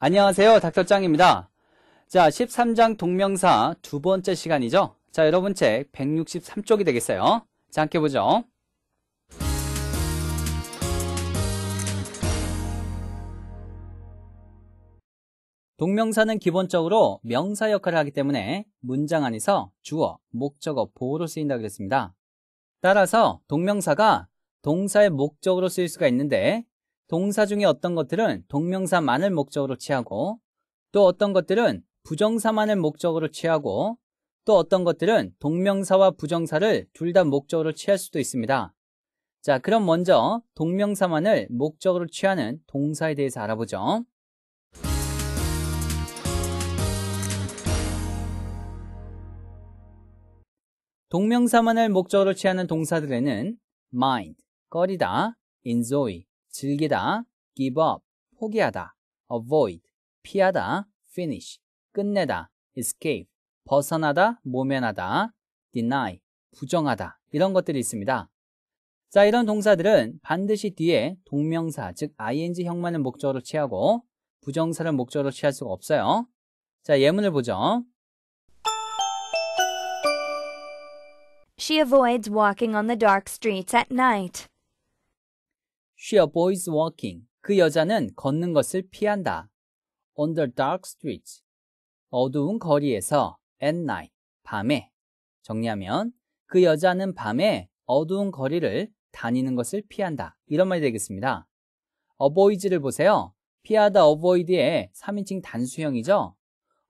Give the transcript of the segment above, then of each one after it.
안녕하세요. 닥터짱입니다. 자, 13장 동명사 두 번째 시간이죠. 자, 여러분 책 163쪽이 되겠어요. 자, 함께 보죠. 동명사는 기본적으로 명사 역할을 하기 때문에 문장 안에서 주어, 목적어, 보호로 쓰인다 그랬습니다. 따라서 동명사가 동사의 목적으로 쓰일 수가 있는데 동사 중에 어떤 것들은 동명사만을 목적으로 취하고 또 어떤 것들은 부정사만을 목적으로 취하고 또 어떤 것들은 동명사와 부정사를 둘 다 목적으로 취할 수도 있습니다. 자, 그럼 먼저 동명사만을 목적으로 취하는 동사에 대해서 알아보죠. 동명사만을 목적으로 취하는 동사들에는 mind, 꺼리다, enjoy, 즐기다, give up, 포기하다, avoid, 피하다, finish, 끝내다, escape, 벗어나다, 모면하다, deny, 부정하다 이런 것들이 있습니다. 자, 이런 동사들은 반드시 뒤에 동명사, 즉 ing형만을 목적으로 취하고 부정사를 목적으로 취할 수가 없어요. 자, 예문을 보죠. She avoids walking on the dark streets at night. She avoids walking. 그 여자는 걷는 것을 피한다. On the dark street. 어두운 거리에서 at night. 밤에. 정리하면 그 여자는 밤에 어두운 거리를 다니는 것을 피한다. 이런 말이 되겠습니다. avoid를 보세요. 피하다 avoid의 3인칭 단수형이죠.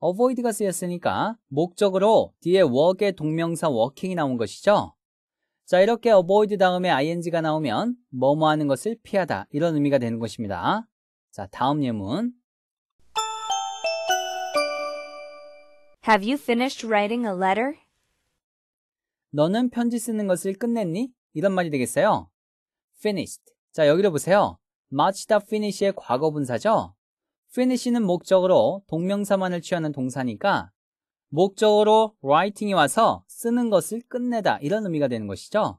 avoid가 쓰였으니까 목적으로 뒤에 work의 동명사 working이 나온 것이죠. 자, 이렇게 avoid 다음에 ing가 나오면 뭐뭐 뭐 하는 것을 피하다 이런 의미가 되는 것입니다. 자, 다음 예문. Have you finished writing a letter? 너는 편지 쓰는 것을 끝냈니? 이런 말이 되겠어요. finished. 자, 여기로 보세요. 마치다 finish의 과거 분사죠. finish는 목적으로 동명사만을 취하는 동사니까 목적으로 writing이 와서 쓰는 것을 끝내다 이런 의미가 되는 것이죠.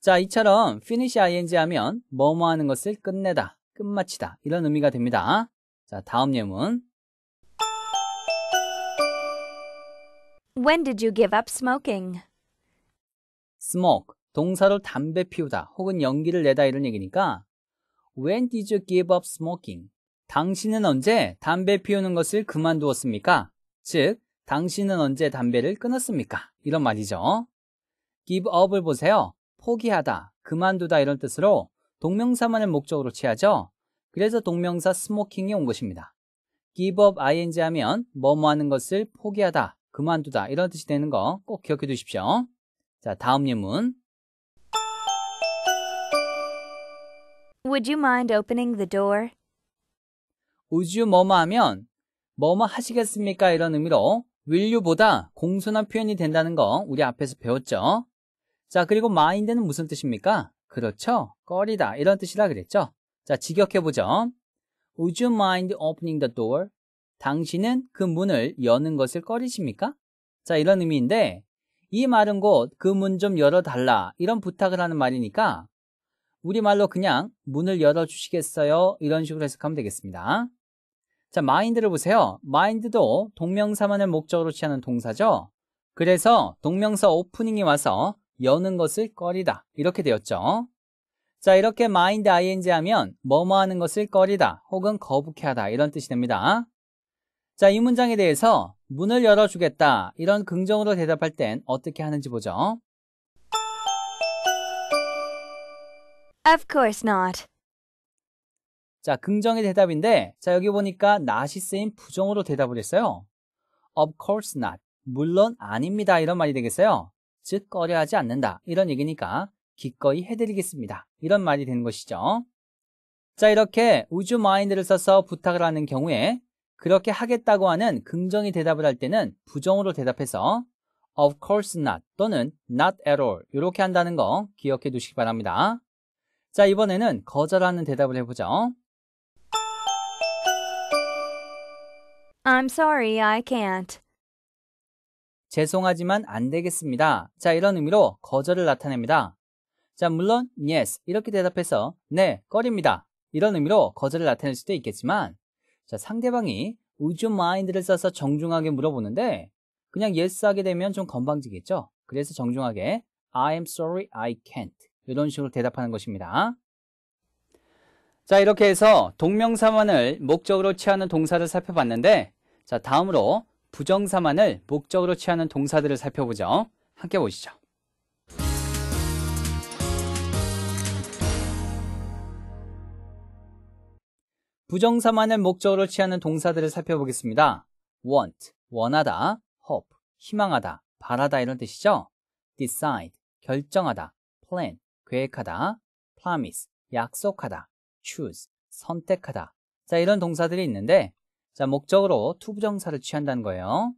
자, 이처럼 finish ing 하면 뭐뭐 하는 것을 끝내다, 끝마치다 이런 의미가 됩니다. 자, 다음 예문. When did you give up smoking? smoke 동사로 담배 피우다 혹은 연기를 내다 이런 얘기니까 When did you give up smoking? 당신은 언제 담배 피우는 것을 그만두었습니까? 즉 당신은 언제 담배를 끊었습니까? 이런 말이죠. give up을 보세요. 포기하다, 그만두다 이런 뜻으로 동명사만을 목적으로 취하죠. 그래서 동명사 s m o 이온 것입니다. give up ing 하면 뭐뭐 하는 것을 포기하다, 그만두다 이런 뜻이 되는 거 꼭 기억해 두십시오. 자, 다음 예문. Would you mind opening the door? Would you 뭐뭐 하면 뭐뭐 하시겠습니까? 이런 의미로 will보다 공손한 표현이 된다는 거 우리 앞에서 배웠죠. 자, 그리고 mind는 무슨 뜻입니까? 그렇죠. 꺼리다 이런 뜻이라 그랬죠. 자, 직역해 보죠. Would you mind opening the door? 당신은 그 문을 여는 것을 꺼리십니까? 자, 이런 의미인데 이 말은 곧 그 문 좀 열어달라 이런 부탁을 하는 말이니까 우리말로 그냥 문을 열어주시겠어요? 이런 식으로 해석하면 되겠습니다. 자, m i n 를 보세요. 마인드도 동명사만을 목적으로 취하는 동사죠. 그래서 동명사 오프닝이 와서 여는 것을 꺼리다. 이렇게 되었죠. 자, 이렇게 마인드 ing 하면 뭐뭐 하는 것을 꺼리다 혹은 거북해 하다 이런 뜻이 됩니다. 자, 이 문장에 대해서 문을 열어주겠다 이런 긍정으로 대답할 땐 어떻게 하는지 보죠. Of course not. 자, 긍정의 대답인데, 자, 여기 보니까 not이 쓰인 부정으로 대답을 했어요. Of course not. 물론 아닙니다. 이런 말이 되겠어요. 즉, 꺼려하지 않는다. 이런 얘기니까 기꺼이 해드리겠습니다. 이런 말이 되는 것이죠. 자, 이렇게 우주 마인드를 써서 부탁을 하는 경우에 그렇게 하겠다고 하는 긍정의 대답을 할 때는 부정으로 대답해서 of course not 또는 not at all 이렇게 한다는 거 기억해 두시기 바랍니다. 자, 이번에는 거절하는 대답을 해보죠. I'm sorry, I can't. 죄송하지만 안 되겠습니다. 자, 이런 의미로 거절을 나타냅니다. 자, 물론 yes 이렇게 대답해서 네, 꺼립니다. 이런 의미로 거절을 나타낼 수도 있겠지만 자, 상대방이 would you mind를 써서 정중하게 물어보는데 그냥 yes 하게 되면 좀 건방지겠죠. 그래서 정중하게 I am sorry, I can't 이런 식으로 대답하는 것입니다. 자, 이렇게 해서 동명사만을 목적으로 취하는 동사를 살펴봤는데 자, 다음으로 부정사만을 목적으로 취하는 동사들을 살펴보죠. 함께 보시죠. 부정사만을 목적으로 취하는 동사들을 살펴보겠습니다. want, 원하다, hope, 희망하다, 바라다 이런 뜻이죠. decide, 결정하다, plan, 계획하다, promise, 약속하다, choose, 선택하다. 자, 이런 동사들이 있는데, 자, 목적으로 투부정사를 취한다는 거예요.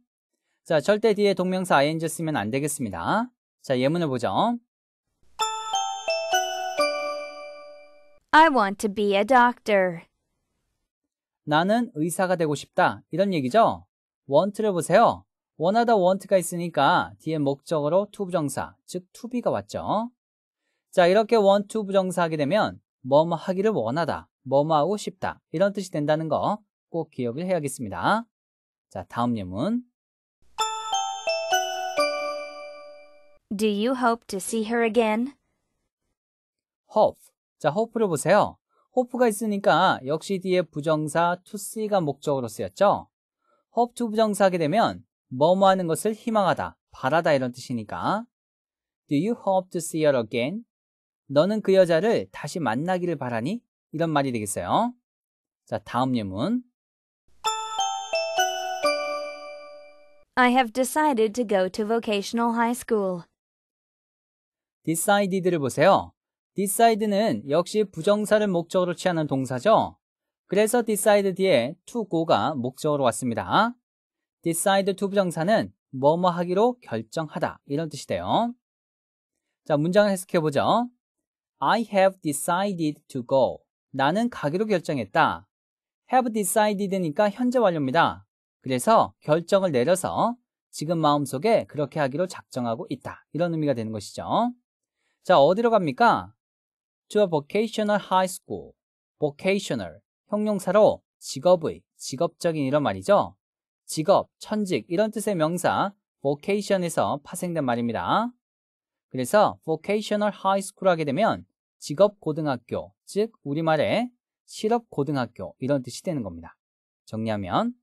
자, 절대 뒤에 동명사 ing 쓰면 안 되겠습니다. 자, 예문을 보죠. I want to be a doctor. 나는 의사가 되고 싶다. 이런 얘기죠? want를 보세요. 원하다 want가 있으니까 뒤에 목적으로 to 부정사, 즉 to be가 왔죠. 자, 이렇게 want to 부정사 하게 되면 뭐뭐 하기를 원하다, 뭐뭐 하고 싶다 이런 뜻이 된다는 거 꼭 기억을 해야겠습니다. 자, 다음 예문. Do you hope to see her again? hope. 자, hope를 보세요. hope가 있으니까 역시 뒤에 부정사 to see가 목적으로 쓰였죠. hope to 부정사하게 되면 뭐뭐 하는 것을 희망하다, 바라다 이런 뜻이니까 Do you hope to see her again? 너는 그 여자를 다시 만나기를 바라니? 이런 말이 되겠어요. 자, 다음 예문. I have decided to go to vocational high school. decided를 보세요. decide는 역시 부정사를 목적으로 취하는 동사죠. 그래서 decide 뒤에 to go가 목적으로 왔습니다. decide to 부정사는 뭐뭐 하기로 결정하다 이런 뜻이 돼요. 자, 문장을 해석해 보죠. I have decided to go. 나는 가기로 결정했다. have decided니까 현재 완료입니다. 그래서 결정을 내려서 지금 마음속에 그렇게 하기로 작정하고 있다. 이런 의미가 되는 것이죠. 자, 어디로 갑니까? To a vocational high school. vocational. 형용사로 직업의, 직업적인 이런 말이죠. 직업, 천직 이런 뜻의 명사 vocation에서 파생된 말입니다. 그래서 vocational high school 하게 되면 직업 고등학교, 즉 우리말의 실업 고등학교 이런 뜻이 되는 겁니다. 정리하면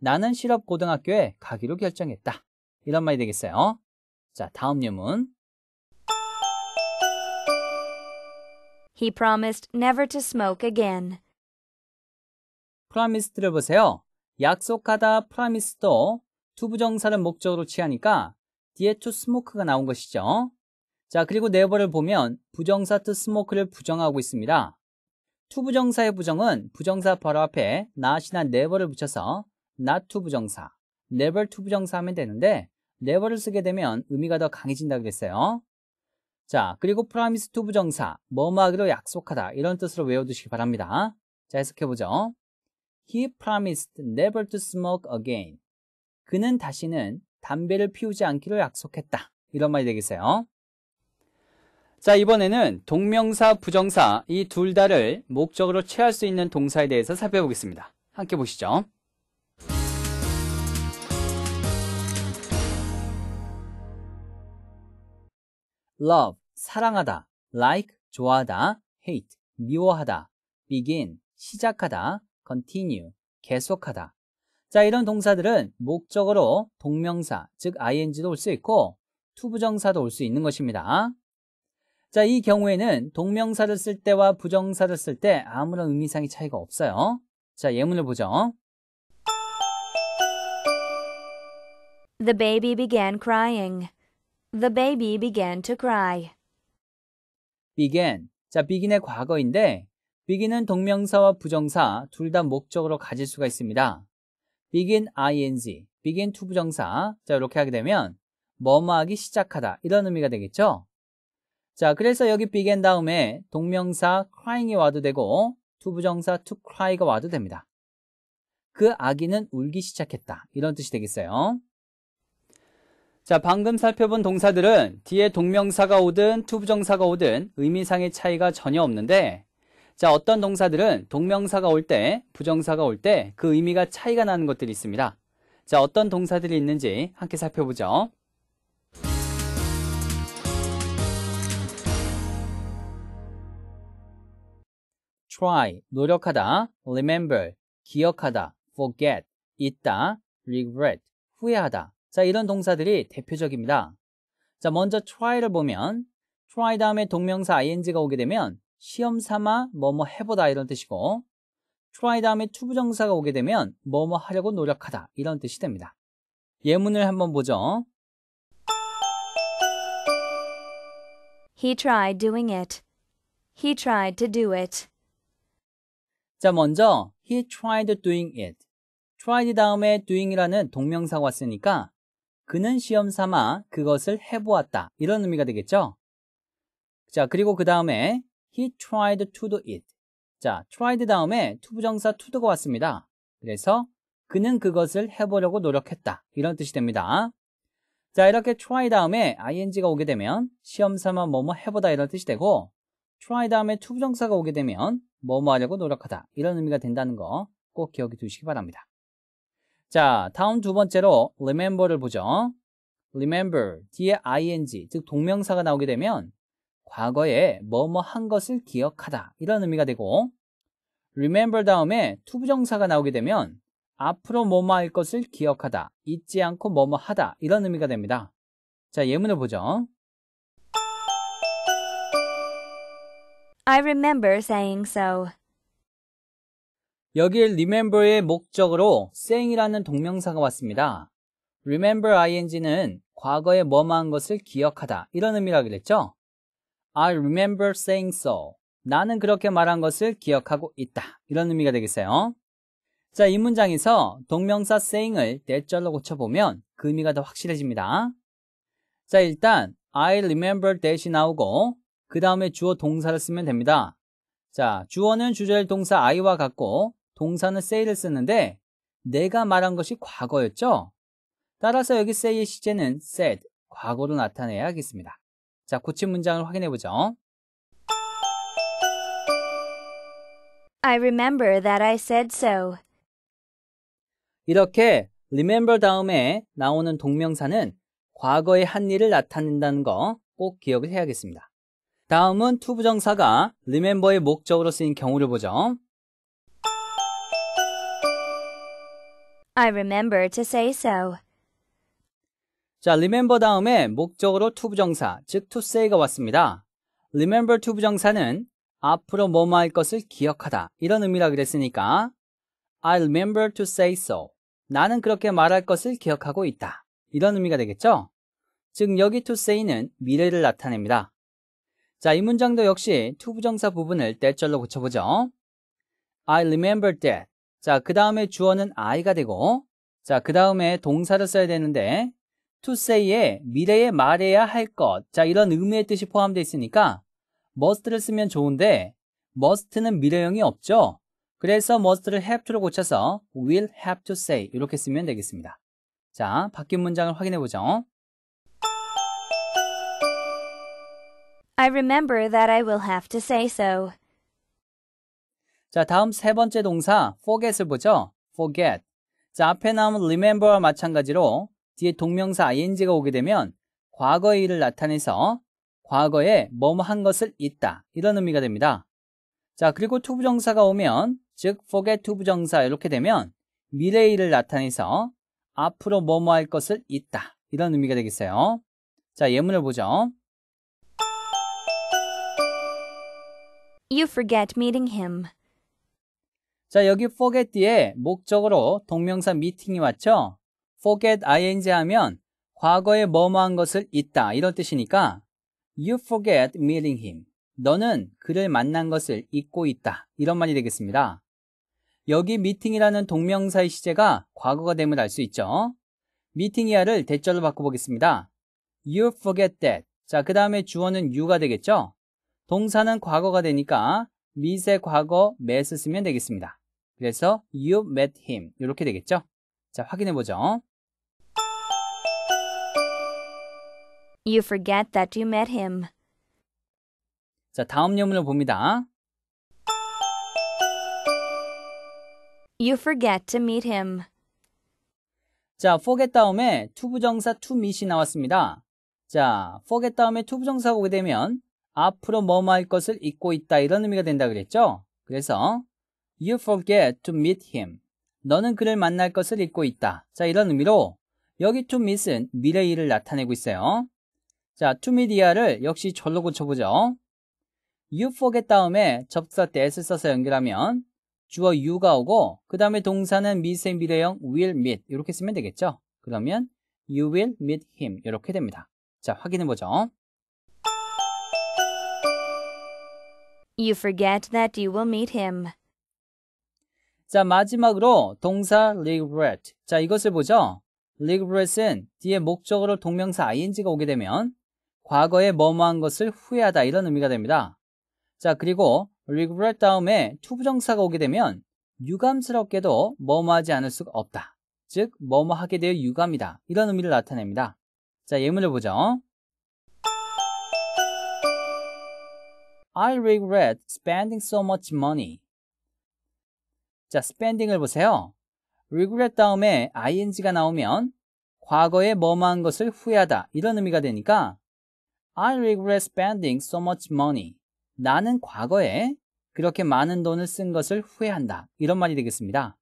나는 실업 고등학교에 가기로 결정했다. 이런 말이 되겠어요. 자, 다음 예문. He promised never to smoke again. promised를 보세요. 약속하다 promise도 투부정사를 목적으로 취하니까 뒤에 to smoke가 나온 것이죠. 자, 그리고 네버를 보면 부정사 to smoke를 부정하고 있습니다. to 부정사의 부정은 부정사 바로 앞에 not이나 never를 붙여서 not to 부정사, never to 부정사 하면 되는데 never를 쓰게 되면 의미가 더 강해진다 그랬어요. 자, 그리고 promise to 부정사, 뭐뭐하기로 약속하다 이런 뜻으로 외워두시기 바랍니다. 자, 해석해보죠. He promised never to smoke again. 그는 다시는 담배를 피우지 않기로 약속했다. 이런 말이 되겠어요. 자, 이번에는 동명사, 부정사 이 둘 다를 목적으로 취할 수 있는 동사에 대해서 살펴보겠습니다. 함께 보시죠. love 사랑하다 like 좋아하다 hate 미워하다 begin 시작하다 continue 계속하다 자 이런 동사들은 목적으로 동명사 즉 ing도 올 수 있고 투부정사도 올 수 있는 것입니다. 자, 이 경우에는 동명사를 쓸 때와 부정사를 쓸 때 아무런 의미상의 차이가 없어요. 자, 예문을 보죠. The baby began crying. The baby began to cry. began. 자, begin의 과거인데 begin은 동명사와 부정사 둘 다 목적으로 가질 수가 있습니다. begin ing, begin to 부정사. 자, 이렇게 하게 되면 뭐뭐 하기 시작하다 이런 의미가 되겠죠? 자, 그래서 여기 begin 다음에 동명사 crying이 와도 되고 투부정사 to cry가 와도 됩니다. 그 아기는 울기 시작했다. 이런 뜻이 되겠어요. 자, 방금 살펴본 동사들은 뒤에 동명사가 오든 투부정사가 오든 의미상의 차이가 전혀 없는데 자, 어떤 동사들은 동명사가 올 때, 부정사가 올 때 그 의미가 차이가 나는 것들이 있습니다. 자, 어떤 동사들이 있는지 함께 살펴보죠. try, 노력하다, remember, 기억하다, forget, 있다, regret, 후회하다. 자, 이런 동사들이 대표적입니다. 자, 먼저 try를 보면 try 다음에 동명사 ing가 오게 되면 시험 삼아 뭐 뭐 해보다 이런 뜻이고 try 다음에 투부정사가 오게 되면 뭐 뭐 하려고 노력하다 이런 뜻이 됩니다. 예문을 한번 보죠. He tried doing it. He tried to do it. 자, 먼저 he tried doing it. tried 다음에 doing이라는 동명사가 왔으니까 그는 시험 삼아 그것을 해보았다. 이런 의미가 되겠죠? 자, 그리고 그 다음에 he tried to do it. 자, tried 다음에 투부정사 to do가 왔습니다. 그래서 그는 그것을 해보려고 노력했다. 이런 뜻이 됩니다. 자, 이렇게 try 다음에 ing가 오게 되면 시험 삼아 뭐뭐 해보다 이런 뜻이 되고 try 다음에 투부정사가 오게 되면 뭐뭐 하려고 노력하다 이런 의미가 된다는 거 꼭 기억해 두시기 바랍니다. 자, 다음 두 번째로 remember를 보죠. remember 뒤에 ing 즉 동명사가 나오게 되면 과거에 뭐뭐 한 것을 기억하다 이런 의미가 되고 remember 다음에 to 부정사가 나오게 되면 앞으로 뭐뭐 할 것을 기억하다 잊지 않고 뭐뭐 하다 이런 의미가 됩니다. 자, 예문을 보죠. I remember saying so. 여기에 remember의 목적으로 saying이라는 동명사가 왔습니다. remember ing는 과거에 뭐뭐한 것을 기억하다 이런 의미라고 그랬죠? I remember saying so. 나는 그렇게 말한 것을 기억하고 있다. 이런 의미가 되겠어요. 자, 이 문장에서 동명사 saying을 대절로 고쳐보면 그 의미가 더 확실해집니다. 자, 일단 I remember 대신 나오고 그 다음에 주어 동사를 쓰면 됩니다. 자, 주어는 주절 제 동사 I와 같고 동사는 say를 쓰는데 내가 말한 것이 과거였죠? 따라서 여기 say의 시제는 said, 과거로 나타내야 하겠습니다. 자, 고친 문장을 확인해 보죠. I remember that I said so. 이렇게 remember 다음에 나오는 동명사는 과거의 한 일을 나타낸다는 거 꼭 기억을 해야겠습니다. 다음은 투부정사가 remember의 목적으로 쓰인 경우를 보죠. I remember to say so. 자, remember 다음에 목적으로 투부정사, 즉 to say가 왔습니다. remember 투부정사는 앞으로 뭐뭐 할 것을 기억하다 이런 의미라 그랬으니까 I remember to say so. 나는 그렇게 말할 것을 기억하고 있다. 이런 의미가 되겠죠? 즉 여기 to say는 미래를 나타냅니다. 자, 이 문장도 역시 투부정사 부분을 that절로 고쳐보죠. I remember that. 자, 그 다음에 주어는 I가 되고, 자, 그 다음에 동사를 써야 되는데, to say에 미래에 말해야 할 것. 자, 이런 의미의 뜻이 포함되어 있으니까, must를 쓰면 좋은데, must는 미래형이 없죠? 그래서 must를 have to로 고쳐서 will have to say. 이렇게 쓰면 되겠습니다. 자, 바뀐 문장을 확인해 보죠. I remember that I will have to say so. 자, 다음 세 번째 동사 forget을 보죠. forget. 자, 앞에 나온 remember와 마찬가지로 뒤에 동명사 ing가 오게 되면 과거의 일을 나타내서 과거에 뭐뭐 한 것을 잊다. 이런 의미가 됩니다. 자, 그리고 to 부정사가 오면 즉 forget to 부정사 이렇게 되면 미래의 일을 나타내서 앞으로 뭐뭐 할 것을 잊다. 이런 의미가 되겠어요. 자, 예문을 보죠. You forget meeting him. 자, 여기 forget 뒤에 목적으로 동명사 meeting이 왔죠? forget ing 하면 과거에 뭐뭐한 것을 잊다 이런 뜻이니까 you forget meeting him. 너는 그를 만난 것을 잊고 있다. 이런 말이 되겠습니다. 여기 meeting이라는 동명사의 시제가 과거가 됨을 알 수 있죠? meeting 이하를 대절로 바꿔보겠습니다. you forget that. 자, 그 다음에 주어는 you가 되겠죠? 동사는 과거가 되니까 미세 과거 met 쓰면 되겠습니다. 그래서 you met him 이렇게 되겠죠? 자, 확인해 보죠. You forget that you met him. 자, 다음 예문을 봅니다. You forget to meet him. 자, forget 다음에 to 부정사 to meet이 나왔습니다. 자, forget 다음에 to 부정사가 오게 되면 앞으로 뭐뭐 할 것을 잊고 있다 이런 의미가 된다 그랬죠? 그래서 you forget to meet him. 너는 그를 만날 것을 잊고 있다. 자, 이런 의미로 여기 to meet은 미래 일을 나타내고 있어요. 자, to meet이야를 역시 절로 고쳐보죠. you forget 다음에 접사 that을 써서 연결하면 주어 you가 오고 그 다음에 동사는 meet의 미래형 will meet 이렇게 쓰면 되겠죠. 그러면 you will meet him 이렇게 됩니다. 자, 확인해보죠. You forget that you will meet him. 자, 마지막으로 동사 regret. 자, 이것을 보죠. regret은 뒤에 목적으로 동명사 ing가 오게 되면 과거에 뭐뭐한 것을 후회하다 이런 의미가 됩니다. 자, 그리고 regret 다음에 투부정사가 오게 되면 유감스럽게도 뭐뭐하지 않을 수가 없다. 즉, 뭐뭐하게 되어 유감이다. 이런 의미를 나타냅니다. 자, 예문을 보죠. I regret spending so much money. 자, spending을 보세요. regret 다음에 ing가 나오면 과거에 뭐뭐한 것을 후회하다 이런 의미가 되니까 I regret spending so much money. 나는 과거에 그렇게 많은 돈을 쓴 것을 후회한다. 이런 말이 되겠습니다.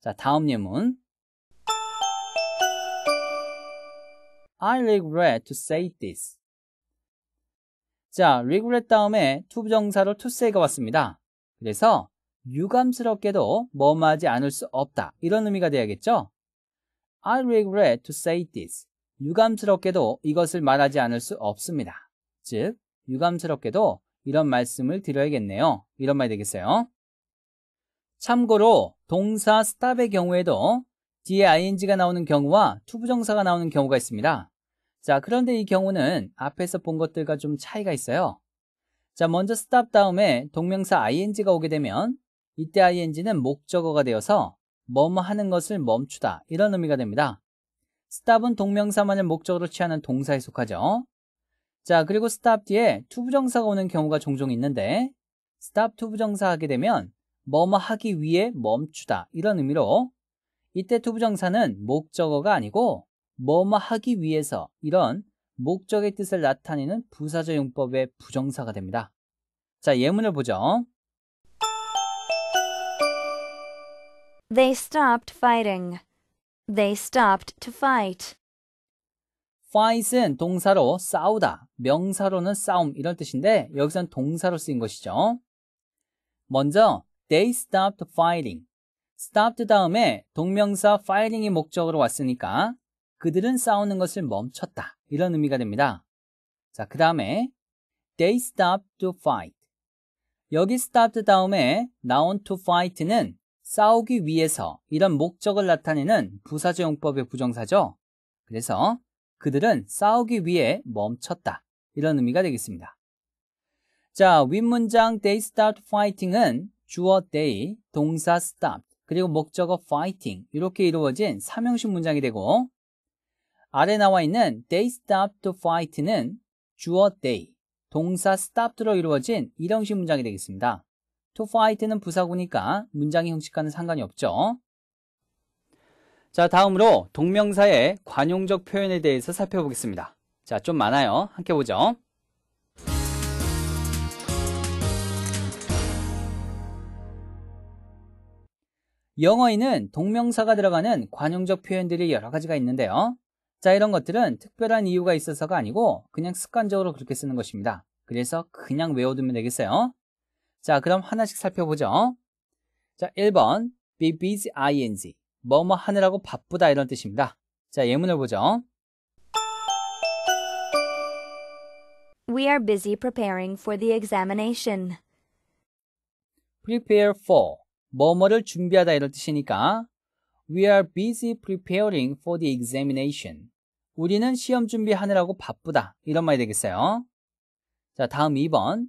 자, 다음 예문. I regret to say this. 자, regret 다음에 to 부정사로 to say가 왔습니다. 그래서 유감스럽게도 뭐뭐하지 않을 수 없다. 이런 의미가 돼야겠죠? I regret to say this. 유감스럽게도 이것을 말하지 않을 수 없습니다. 즉, 유감스럽게도 이런 말씀을 드려야겠네요. 이런 말이 되겠어요. 참고로 동사 stop의 경우에도 뒤에 ing가 나오는 경우와 to 부정사가 나오는 경우가 있습니다. 자, 그런데 이 경우는 앞에서 본 것들과 좀 차이가 있어요. 자, 먼저 stop 다음에 동명사 ing가 오게 되면 이때 ing는 목적어가 되어서 뭐뭐 하는 것을 멈추다 이런 의미가 됩니다. stop은 동명사만을 목적으로 취하는 동사에 속하죠. 자, 그리고 stop 뒤에 to 부정사가 오는 경우가 종종 있는데 stop to 부정사 하게 되면 뭐뭐 하기 위해 멈추다 이런 의미로 이때 to 부정사는 목적어가 아니고 뭐뭐 하기 위해서 이런 목적의 뜻을 나타내는 부사절 용법의 부정사가 됩니다. 자, 예문을 보죠. They stopped fighting. They stopped to fight. fight은 동사로 싸우다, 명사로는 싸움 이런 뜻인데 여기서는 동사로 쓰인 것이죠. 먼저 they stopped fighting. stopped 다음에 동명사 fighting이 목적으로 왔으니까 그들은 싸우는 것을 멈췄다. 이런 의미가 됩니다. 자, 그 다음에 they stopped to fight. 여기 stopped 다음에 n 나온 to fight는 싸우기 위해서 이런 목적을 나타내는 부사적용법의 부정사죠. 그래서 그들은 싸우기 위해 멈췄다. 이런 의미가 되겠습니다. 자, 윗문장 they stopped fighting은 주어 they, 동사 stop, 그리고 목적어 fighting 이렇게 이루어진 삼형식 문장이 되고 아래 나와 있는 they stopped to fight는 주어 they, 동사 stopped로 이루어진 이런 식 문장이 되겠습니다. to fight는 부사구니까 문장의 형식과는 상관이 없죠. 자, 다음으로 동명사의 관용적 표현에 대해서 살펴보겠습니다. 자, 좀 많아요. 함께 보죠. 영어에는 동명사가 들어가는 관용적 표현들이 여러 가지가 있는데요. 자, 이런 것들은 특별한 이유가 있어서가 아니고 그냥 습관적으로 그렇게 쓰는 것입니다. 그래서 그냥 외워두면 되겠어요. 자, 그럼 하나씩 살펴보죠. 자, 1번 be busy ing 뭐뭐 하느라고 바쁘다 이런 뜻입니다. 자, 예문을 보죠. We are busy preparing for the examination. prepare for 뭐뭐를 준비하다 이런 뜻이니까 We are busy preparing for the examination. 우리는 시험 준비하느라고 바쁘다. 이런 말이 되겠어요. 자, 다음 2번.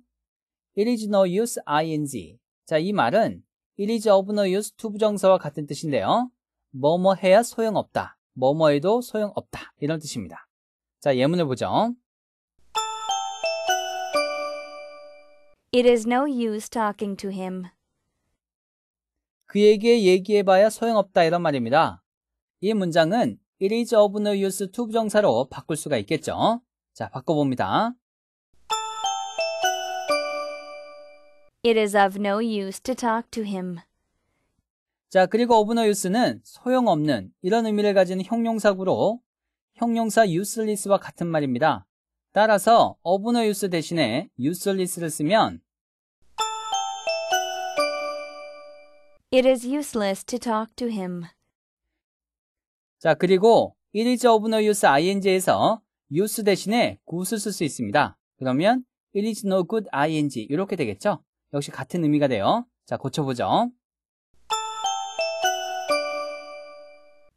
It is no use ing. 자, 이 말은 it is of no use to 부정사와 같은 뜻인데요. 뭐 뭐 해야 소용없다. 뭐뭐 해도 소용없다. 이런 뜻입니다. 자, 예문을 보죠. It is no use talking to him. 그에게 얘기해봐야 소용없다 이런 말입니다. 이 문장은 it is of no use to 부정사로 바꿀 수가 있겠죠. 자, 바꿔봅니다. It is of no use to talk to him. 자, 그리고 of no use는 소용없는 이런 의미를 가진 형용사구로 형용사 useless와 같은 말입니다. 따라서 of no use 대신에 useless를 쓰면 It is useless to talk to him. 자, 그리고 it is of no use ing에서 use 대신에 goose 쓸수 있습니다. 그러면 it is no good ing 이렇게 되겠죠? 역시 같은 의미가 돼요. 자, 고쳐보죠.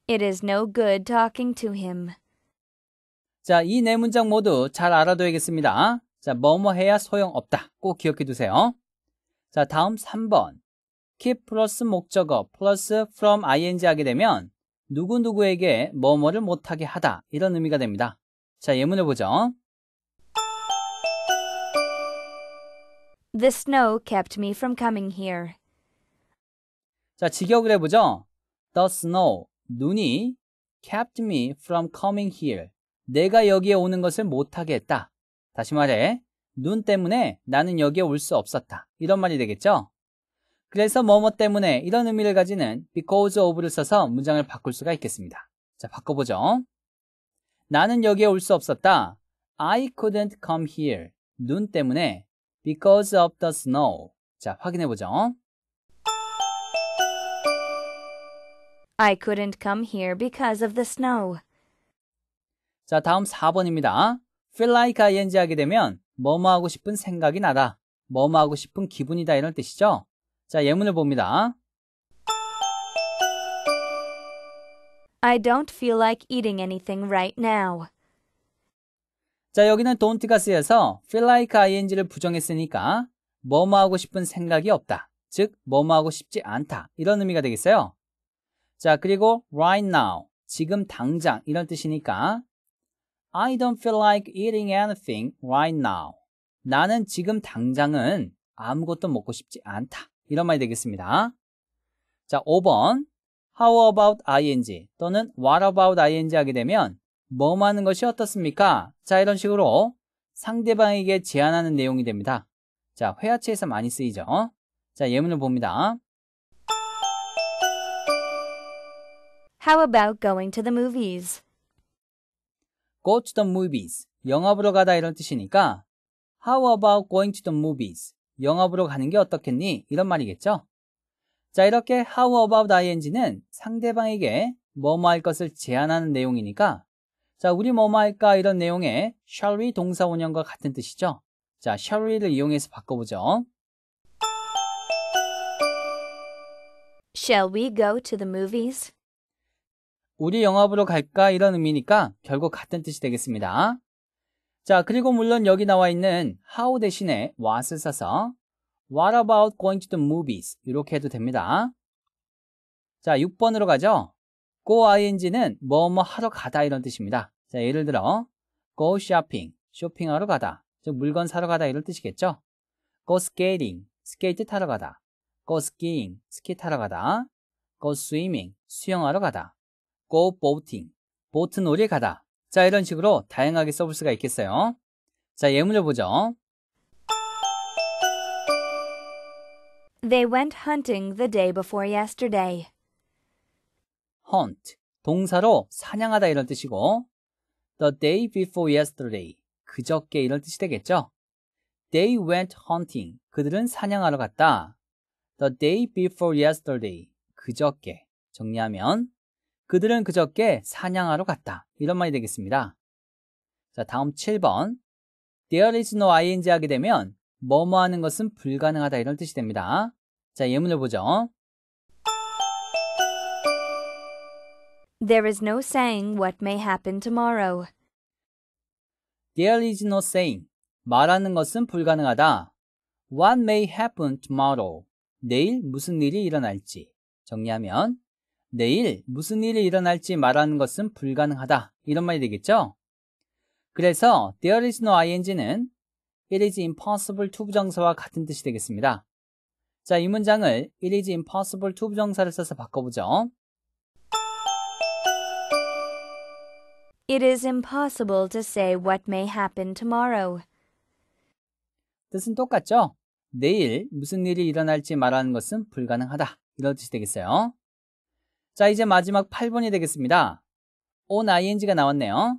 It is no good talking to him. 자, 이 네 문장 모두 잘 알아둬야겠습니다. 자, 뭐뭐 해야 소용없다. 꼭 기억해 두세요. 자, 다음 3번. keep 플러스 목적어 플러스 from ing 하게 되면 누구누구에게 뭐뭐를 못하게 하다 이런 의미가 됩니다. 자 예문을 보죠. The snow kept me from coming here. 자 직역을 해보죠. The snow 눈이 kept me from coming here. 내가 여기에 오는 것을 못하게 했다. 다시 말해 눈 때문에 나는 여기에 올 수 없었다. 이런 말이 되겠죠? 그래서 뭐뭐 때문에 이런 의미를 가지는 because of를 써서 문장을 바꿀 수가 있겠습니다. 자, 바꿔보죠. 나는 여기에 올 수 없었다. I couldn't come here. 눈 때문에 because of the snow. 자, 확인해보죠. I couldn't come here because of the snow. 자, 다음 4번입니다. feel like ing 하게 되면 뭐뭐 하고 싶은 생각이 나다. 뭐뭐 하고 싶은 기분이다 이런 뜻이죠. 자, 예문을 봅니다. I don't feel like eating anything right now. 자, 여기는 don't가 쓰여서 feel like ing를 부정했으니까 뭐뭐 하고 싶은 생각이 없다. 즉, 뭐뭐 하고 싶지 않다. 이런 의미가 되겠어요. 자, 그리고 right now, 지금 당장 이런 뜻이니까 I don't feel like eating anything right now. 나는 지금 당장은 아무것도 먹고 싶지 않다. 이런 말이 되겠습니다. 자, 5번 How about ing 또는 What about ing 하게 되면 뭐뭐 하는 것이 어떻습니까? 자, 이런 식으로 상대방에게 제안하는 내용이 됩니다. 자, 회화체에서 많이 쓰이죠. 자, 예문을 봅니다. How about going to the movies? Go to the movies. 영화 보러 가다 이런 뜻이니까 How about going to the movies? 영업으로 가는 게 어떻겠니? 이런 말이겠죠. 자, 이렇게 how about ing는 상대방에게 뭐뭐 할 것을 제안하는 내용이니까 자, 우리 뭐뭐 할까? 이런 내용의 shall we 동사 원형과 같은 뜻이죠. 자, shall we를 이용해서 바꿔보죠. Shall we go to the movies? 우리 영화보러 갈까? 이런 의미니까 결국 같은 뜻이 되겠습니다. 자, 그리고 물론 여기 나와 있는 how 대신에 what을 써서 what about going to the movies 이렇게 해도 됩니다. 자, 6번으로 가죠. go ing는 뭐뭐 뭐 하러 가다 이런 뜻입니다. 자, 예를 들어 go shopping, 쇼핑하러 가다. 즉 물건 사러 가다 이런 뜻이겠죠. go skating, 스케이트 타러 가다. go skiing, 스키 타러 가다. go swimming, 수영하러 가다. go boating, 보트 놀이 가다. 자, 이런 식으로 다양하게 써볼 수가 있겠어요. 자, 예문을 보죠. They went hunting the day before yesterday. hunt 동사로 사냥하다 이런 뜻이고 the day before yesterday 그저께 이런 뜻이 되겠죠. They went hunting 그들은 사냥하러 갔다. The day before yesterday 그저께 정리하면 그들은 그저께 사냥하러 갔다. 이런 말이 되겠습니다. 자, 다음 7번. There is no ing 하게 되면 뭐뭐 하는 것은 불가능하다 이런 뜻이 됩니다. 자, 예문을 보죠. There is no saying what may happen tomorrow. There is no saying. 말하는 것은 불가능하다. What may happen tomorrow. 내일 무슨 일이 일어날지. 정리하면 내일 무슨 일이 일어날지 말하는 것은 불가능하다. 이런 말이 되겠죠? 그래서 there is no ing는 it is impossible to 부정사와 같은 뜻이 되겠습니다. 자, 이 문장을 it is impossible to 부정사를 써서 바꿔보죠. It is impossible to say what may happen tomorrow. 뜻은 똑같죠? 내일 무슨 일이 일어날지 말하는 것은 불가능하다. 이런 뜻이 되겠어요. 자, 이제 마지막 8번이 되겠습니다. on ing가 나왔네요.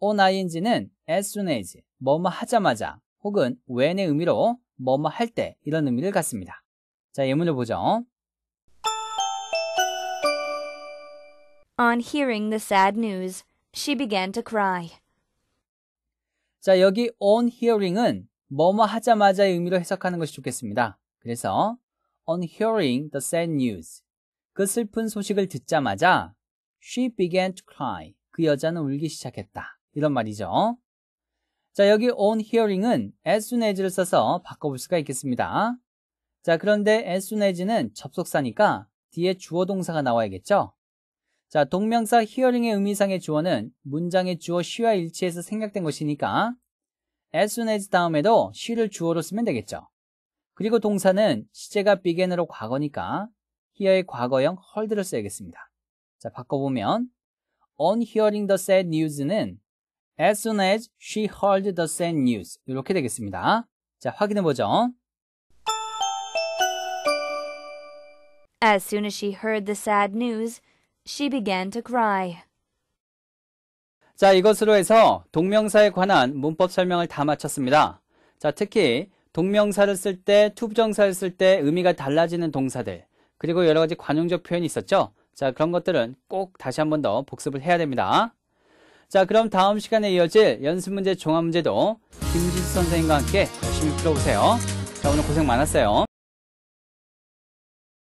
on ing는 as soon as, 뭐뭐 하자마자 혹은 when의 의미로 뭐뭐 할 때 이런 의미를 갖습니다. 자, 예문을 보죠. On hearing the sad news, she began to cry. 자, 여기 on hearing은 뭐뭐 하자마자의 의미로 해석하는 것이 좋겠습니다. 그래서 on hearing the sad news, 그 슬픈 소식을 듣자마자 she began to cry. 그 여자는 울기 시작했다. 이런 말이죠. 자, 여기 on hearing은 as soon as를 써서 바꿔볼 수가 있겠습니다. 자, 그런데 as soon as는 접속사니까 뒤에 주어 동사가 나와야겠죠? 자, 동명사 hearing의 의미상의 주어는 문장의 주어 she와 일치해서 생략된 것이니까 as soon as 다음에도 she를 주어로 쓰면 되겠죠. 그리고 동사는 시제가 began으로 과거니까 here의 과거형 헐드를 써야겠습니다. 자, 바꿔보면 on hearing the sad news는 as soon as she heard the sad news 이렇게 되겠습니다. 자, 확인해 보죠. As soon as she heard the sad news, she began to cry. 자, 이것으로 해서 동명사에 관한 문법 설명을 다 마쳤습니다. 자, 특히 동명사를 쓸 때, 투부정사를 쓸 때 의미가 달라지는 동사들, 그리고 여러 가지 관용적 표현이 있었죠. 자, 그런 것들은 꼭 다시 한 번 더 복습을 해야 됩니다. 자, 그럼 다음 시간에 이어질 연습문제 종합문제도 김지수 선생님과 함께 열심히 풀어보세요. 자, 오늘 고생 많았어요.